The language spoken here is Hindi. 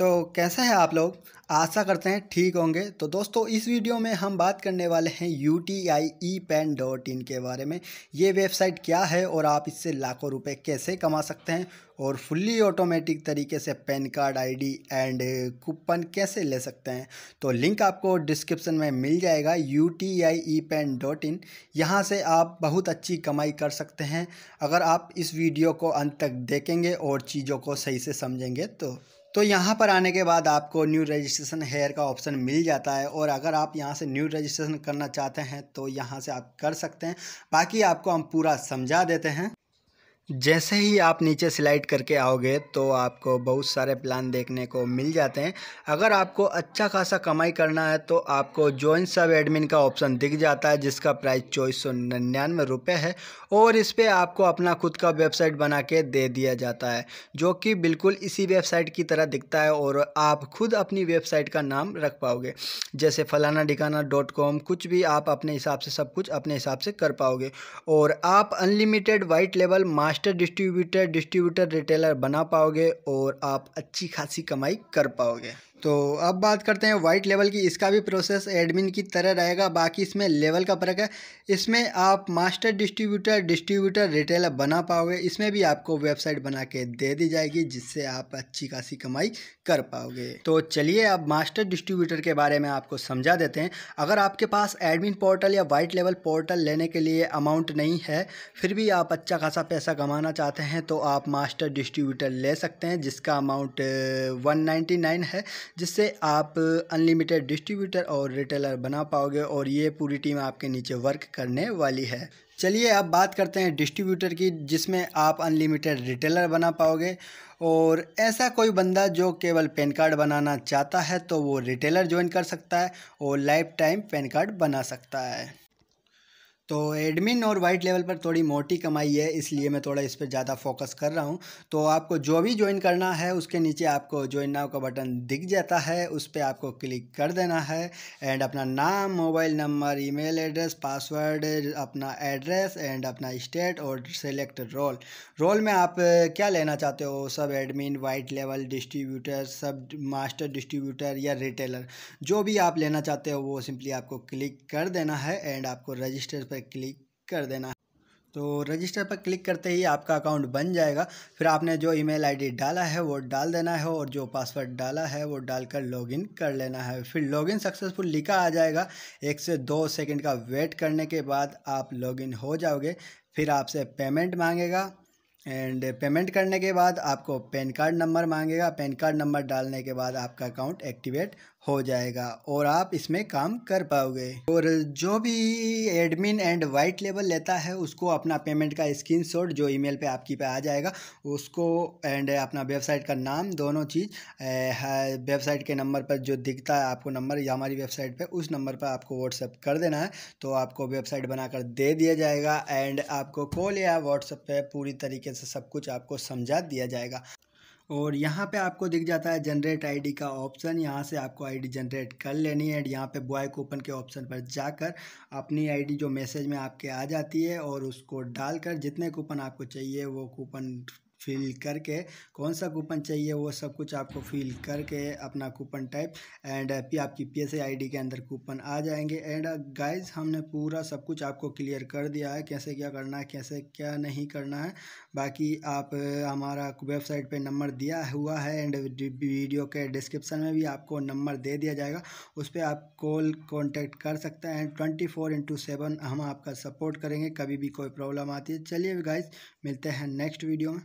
तो कैसा है आप लोग आशा करते हैं ठीक होंगे तो दोस्तों इस वीडियो में हम बात करने वाले हैं U T I I PAN dot in के बारे में ये वेबसाइट क्या है और आप इससे लाखों रुपए कैसे कमा सकते हैं और फुल्ली ऑटोमेटिक तरीके से PAN card ID and coupon कैसे ले सकते हैं तो लिंक आपको डिस्क्रिप्शन में मिल जाएगा U T I I PAN dot in यहाँ से आप बहुत अच्छी कमाई कर सकते हैं अगर आप इस वीडियो को अंत तक देखेंगे और चीज़ों को सही से समझेंगे तो तो यहाँ पर आने के बाद आपको न्यू रजिस्ट्रेशन हेयर का ऑप्शन मिल जाता है और अगर आप यहाँ से न्यू रजिस्ट्रेशन करना चाहते हैं तो यहाँ से आप कर सकते हैं बाकी आपको हम पूरा समझा देते हैं जैसे ही आप नीचे स्लाइड करके आओगे तो आपको बहुत सारे प्लान देखने को मिल जाते हैं अगर आपको अच्छा खासा कमाई करना है तो आपको जॉइन सब एडमिन का ऑप्शन दिख जाता है जिसका प्राइस चौबीस सौ निन्यानवे रुपये है और इस पर आपको अपना खुद का वेबसाइट बना के दे दिया जाता है जो कि बिल्कुल इसी वेबसाइट की तरह दिखता है और आप खुद अपनी वेबसाइट का नाम रख पाओगे जैसे फलाना ढिकाना डॉट कॉम कुछ भी आप अपने हिसाब से सब कुछ अपने हिसाब से कर पाओगे और आप अनलिमिटेड वाइट लेवल master master distributor distributor retailer बना पाओगे और आप अच्छी खासी कमाई कर पाओगे तो अब बात करते हैं वाइट लेवल की इसका भी प्रोसेस एडमिन की तरह रहेगा बाकी इसमें लेवल का फ़र्क है इसमें आप मास्टर डिस्ट्रीब्यूटर डिस्ट्रीब्यूटर रिटेलर बना पाओगे इसमें भी आपको वेबसाइट बना के दे दी जाएगी जिससे आप अच्छी खासी कमाई कर पाओगे तो चलिए अब मास्टर डिस्ट्रीब्यूटर के बारे में आपको समझा देते हैं अगर आपके पास एडमिन पोर्टल या वाइट लेवल पोर्टल लेने के लिए अमाउंट नहीं है फिर भी आप अच्छा खासा पैसा कमाना चाहते हैं तो आप मास्टर डिस्ट्रीब्यूटर ले सकते हैं जिसका अमाउंट वन है जिससे आप अनलिमिटेड डिस्ट्रीब्यूटर और रिटेलर बना पाओगे और ये पूरी टीम आपके नीचे वर्क करने वाली है चलिए अब बात करते हैं डिस्ट्रीब्यूटर की जिसमें आप अनलिमिटेड रिटेलर बना पाओगे और ऐसा कोई बंदा जो केवल पैन कार्ड बनाना चाहता है तो वो रिटेलर ज्वाइन कर सकता है और लाइफ टाइम पैन कार्ड बना सकता है तो एडमिन और वाइट लेवल पर थोड़ी मोटी कमाई है इसलिए मैं थोड़ा इस पर ज़्यादा फोकस कर रहा हूँ तो आपको जो भी ज्वाइन करना है उसके नीचे आपको ज्वाइन नाव का बटन दिख जाता है उस पर आपको क्लिक कर देना है एंड अपना नाम mobile number email address password अपना एड्रेस एंड अपना स्टेट और सेलेक्ट रोल रोल में आप क्या लेना चाहते हो सब एडमिन वाइट लेवल डिस्ट्रीब्यूटर सब मास्टर डिस्ट्रीब्यूटर या रिटेलर जो भी आप लेना चाहते हो वो सिंपली आपको क्लिक कर देना है एंड आपको रजिस्टर पर पर क्लिक कर देना तो रजिस्टर पर क्लिक करते ही आपका अकाउंट बन जाएगा फिर आपने जो ईमेल आईडी डाला है वो डाल देना है और जो पासवर्ड डाला है वो डालकर लॉगिन कर लेना है फिर लॉगिन सक्सेसफुल लिखा आ जाएगा एक से दो सेकंड का वेट करने के बाद आप लॉगिन हो जाओगे फिर आपसे पेमेंट मांगेगा एंड पेमेंट करने के बाद आपको पैन कार्ड नंबर मांगेगा पैन कार्ड नंबर डालने के बाद आपका अकाउंट एक्टिवेट हो जाएगा और आप इसमें काम कर पाओगे और जो भी एडमिन एंड वाइट लेवल लेता है उसको अपना पेमेंट का स्क्रीनशॉट जो ईमेल पे आपकी पे आ जाएगा उसको एंड अपना वेबसाइट का नाम दोनों चीज़ वेबसाइट के नंबर पर जो दिखता है आपको नंबर या हमारी वेबसाइट पे उस नंबर पर आपको व्हाट्सअप कर देना है तो आपको वेबसाइट बनाकर दे दिया जाएगा एंड आपको कॉल या व्हाट्सअप पर पूरी तरीके तरीके से सब कुछ आपको समझा दिया जाएगा और यहाँ पे आपको दिख जाता है जनरेट आईडी का ऑप्शन यहाँ से आपको आईडी जनरेट कर लेनी है यहाँ पे बॉय कूपन के ऑप्शन पर जाकर अपनी आईडी जो मैसेज में आपके आ जाती है और उसको डालकर जितने कूपन आपको चाहिए वो कूपन फिल करके कौन सा कूपन चाहिए वो सब कुछ आपको फिल करके अपना कूपन टाइप एंड आपकी पी एस आई डी के अंदर कूपन आ जाएंगे एंड गाइज हमने पूरा सब कुछ आपको क्लियर कर दिया है कैसे क्या करना है कैसे क्या नहीं करना है बाकी आप हमारा वेबसाइट पे नंबर दिया हुआ है एंड वीडियो के डिस्क्रिप्शन में भी आपको नंबर दे दिया जाएगा उस पर आप कॉल कॉन्टैक्ट कर सकते हैं and twenty four into seven हम आपका सपोर्ट करेंगे कभी भी कोई प्रॉब्लम आती है चलिए गाइज मिलते हैं नेक्स्ट वीडियो में